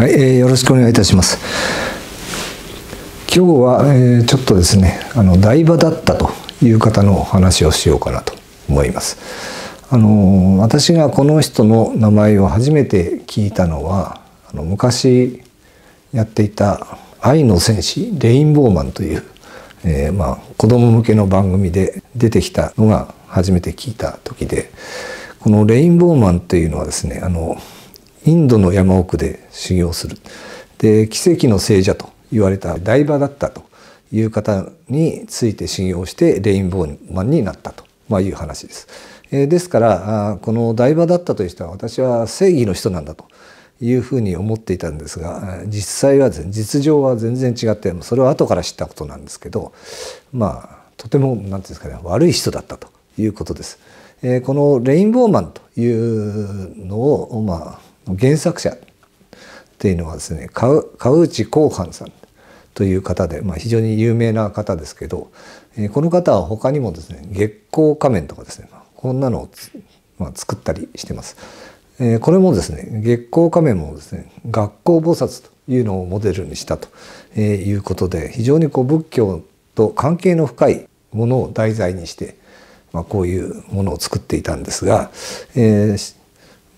はい、えー、よろしくお願いいたします。今日は、えー、ちょっとですね、あの台場だったという方のお話をしようかなと思います。あの私がこの人の名前を初めて聞いたのは、あの昔やっていた愛の戦士レインボーマンという、えー、まあ子供向けの番組で出てきたのが初めて聞いた時で、このレインボーマンというのはですね、あのインドの山奥で修行するで奇跡の聖者と言われた台場だったという方について修行してレインボーマンになったと、まあ、いう話です。えー、ですからこの台場だったという人は私は正義の人なんだというふうに思っていたんですが実際は実情は全然違ってそれは後から知ったことなんですけどまあとても何て言うんですかね悪い人だったということです。えー、このレインボーマンというのを、まあ、原作者っていうのはですね川内広範さんという方で、まあ、非常に有名な方ですけど、えー、この方は他にもですね月光仮面とかですねこんなのを、まあ、作ったりしてます。えー、これもですね月光仮面もですね学校菩薩というのをモデルにしたということで非常にこう仏教と関係の深いものを題材にして、まあ、こういうものを作っていたんですが、えー、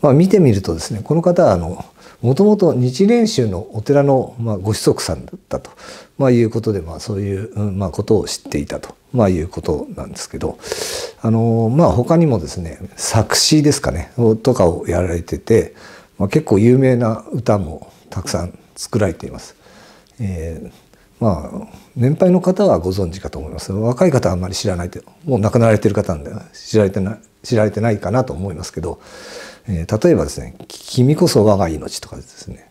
まあ、見てみるとですねこの方はあのもともと日蓮宗のお寺の、まあ、ご子息さんだったと、まあ、いうことで、まあ、そういう、まあ、ことを知っていたと、まあ、いうことなんですけど、あのまあ、他にもですね作詞ですかねとかをやられてて、まあ、結構有名な歌もたくさん作られています。えーまあ、年配の方はご存知かと思います若い方はあんまり知らないともう亡くなられてる方なんで知られてない知られてないかなと思いますけどえー、例えばですね「君こそ我が命」とかですね、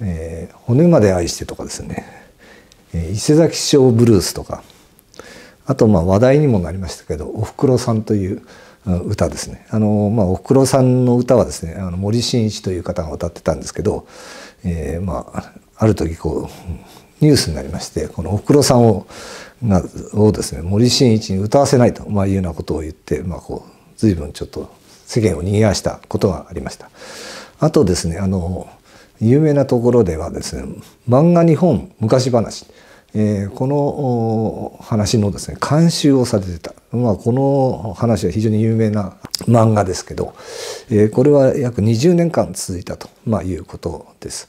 えー「骨まで愛して」とかですね、えー、伊勢崎師匠ブルース」とかあとまあ話題にもなりましたけど「おふくろさん」という歌ですねあの、まあ、おふくろさんの歌はですねあの森進一という方が歌ってたんですけど、えー、まあある時こうニュースになりましてこのおふくろさんをがをですね森進一に歌わせないと、まあ、いうようなことを言って、まあ、こう随分ちょっと世間を賑わしたことがありました。あとですねあの有名なところではですね漫画日本昔話、えー、この話のですね監修をされてた、まあ、この話は非常に有名な漫画ですけど、えー、これは約20年間続いたと、まあ、いうことです。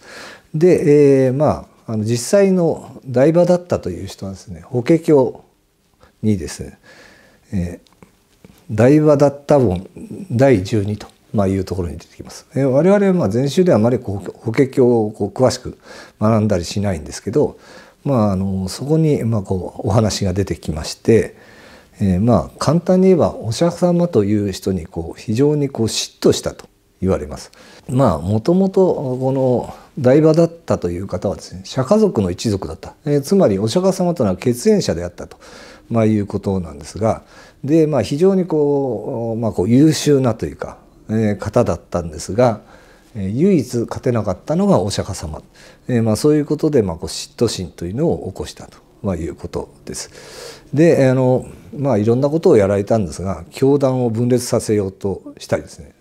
で、えー、まああの実際の台場だったという人はですね法華経にですね、えー大和だった本第十二」と、まあ、いうところに出てきます。え我々はまあ禅宗ではあまり法華経をこう詳しく学んだりしないんですけど、まあ、あのそこにまあこうお話が出てきまして、えー、まあ簡単に言えばお釈迦様という人にこう非常にこう嫉妬したと言われます。まあもともとこの大場だったという方はですね釈迦族の一族だった、えー、つまりお釈迦様というのは血縁者であったと、まあ、いうことなんですが、で、まあ、非常にこう,、まあ、こう優秀なというか、えー、方だったんですが、えー、唯一勝てなかったのがお釈迦様、えーまあ、そういうことで、まあ、こう嫉妬心というのを起こしたと。まあ、いうことです。であの、まあ、いろんなことをやられたんですが教団を分裂させようとしたりですね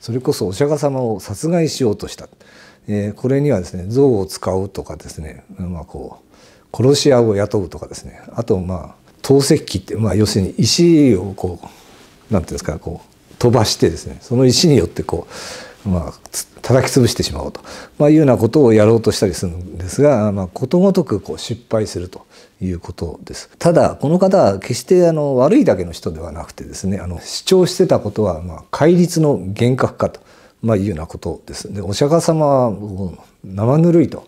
それこそお釈迦様を殺害しようとした、えー、これにはですね像を使うとかですね、まあ、こう殺し屋を雇うとかですねあとまあ投石器って、まあ、要するに石をこう何て言うんですかこう飛ばしてですねその石によってこう、まあ、叩き潰してしまおうと、まあ、いうようなことをやろうとしたりするんですが、まあ、ことごとくこう失敗するということです。ただこの方は決してあの悪いだけの人ではなくてですねあの主張してたことは、まあ、戒律の厳格化と、まあ、いうようなことです。でお釈迦様は生ぬるいと、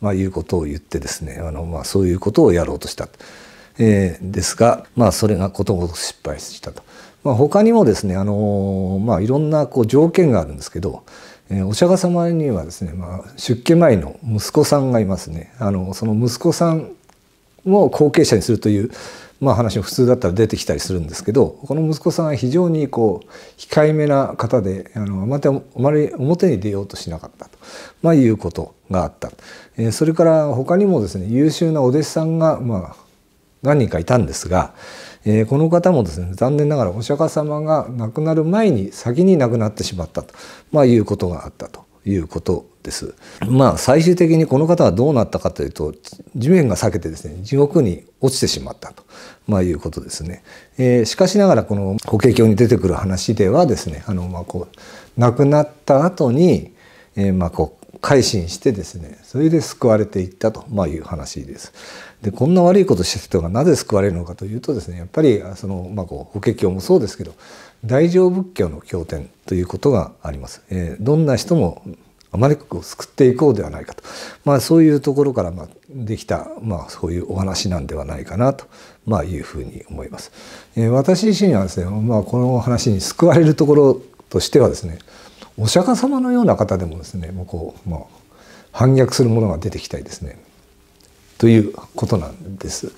まあ、いうことを言ってですねあの、まあ、そういうことをやろうとした。えー、ですが、まあ、それがことごとく失敗したと。まあ、他にもですね、あのまあ、いろんなこう条件があるんですけど、えー、お釈迦様にはですね、まあ、出家前の息子さんがいますね。あのその息子さんも後継者にするという、まあ、話も普通だったら出てきたりするんですけどこの息子さんは非常にこう控えめな方であのあまり表に出ようとしなかったと、まあ、いうことがあった、えー、それから他にもですね優秀なお弟子さんが、まあ、何人かいたんですが、えー、この方もですね残念ながらお釈迦様が亡くなる前に先に亡くなってしまったと、まあ、いうことがあったということです。まあ最終的にこの方はどうなったかというと地面が裂けてですね地獄に落ちてしまったと、まあ、いうことですね。えー、しかしながらこの法華経に出てくる話ではですねあの、まあ、こう亡くなった後に、えー、まあこう改心してですねそれで救われていったと、まあ、いう話です。でこんな悪いことした人がなぜ救われるのかというとですねやっぱりその、まあ、こう法華経もそうですけど大乗仏教の経典ということがあります。えー、どんな人もあまりこう救っていこうではないかと、まあ、そういうところからまあできた、まあ、そういうお話なんではないかなと、まあ、いうふうに思います。えー、私自身はですね、まあ、この話に救われるところとしてはですねお釈迦様のような方でもですねもうこう、まあ、反逆するものが出てきたりですねということなんです。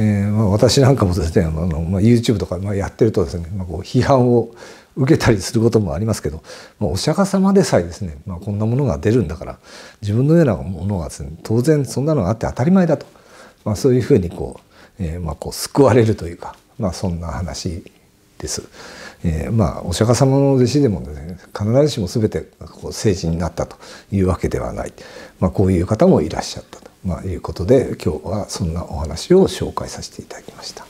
えーまあ、私なんかもですねあの、まあ、YouTube とか、まあ、やってるとですね、まあ、こう批判を受けたりすることもありますけど、まあ、お釈迦様でさえですね、まあ、こんなものが出るんだから自分のようなものがですね当然そんなのがあって当たり前だと、まあ、そういうふうにこう、えーまあ、こう救われるというか、まあ、そんな話です。えー、まあお釈迦様の弟子でも、ね、必ずしも全てこう政治になったというわけではない、まあ、こういう方もいらっしゃったと、まあ、いうことで今日はそんなお話を紹介させていただきました。